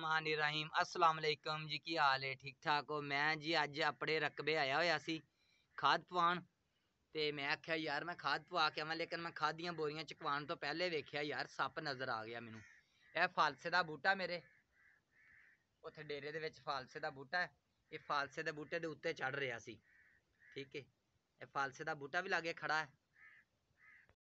ਰਹਿਮਾਨਿਰਹੀਮ ਅਸਲਾਮ ਅਲੈਕਮ ਜੀ ਕੀ ਹਾਲ ਹੈ ਠੀਕ ਠਾਕ ਹੋ ਮੈਂ ਜੀ ਅੱਜ ਆਪਣੇ ਰਕਬੇ ਆਇਆ ਹੋਇਆ ਸੀ ਖਾਦ ਪਵਾਣ ਤੇ ਮੈਂ ਆਖਿਆ ਯਾਰ ਮੈਂ ਖਾਦ ਪਵਾ ਕੇ ਆਵਾਂ ਲੇਕਿਨ ਮੈਂ ਖਾਦ ਦੀਆਂ ਬੋਰੀਆਂ ਚਕਵਾਣ ਤੋਂ ਪਹਿਲੇ ਵੇਖਿਆ ਯਾਰ ਸੱਪ ਨਜ਼ਰ ਆ ਗਿਆ ਮੈਨੂੰ ਇਹ ਫਾਲਸੇ ਦਾ ਬੂਟਾ ਮੇਰੇ ਉੱਥੇ ਡੇਰੇ ਦੇ ਵਿੱਚ ਫਾਲਸੇ ਦਾ ਬੂਟਾ ਹੈ ਇਹ ਫਾਲਸੇ ਦੇ ਬੂਟੇ ਦੇ ਉੱਤੇ ਚੜ ਰਿਹਾ ਸੀ ਠੀਕ ਹੈ ਇਹ ਫਾਲਸੇ ਦਾ ਬੂਟਾ ਵੀ ਲਾਗੇ ਖੜਾ ਹੈ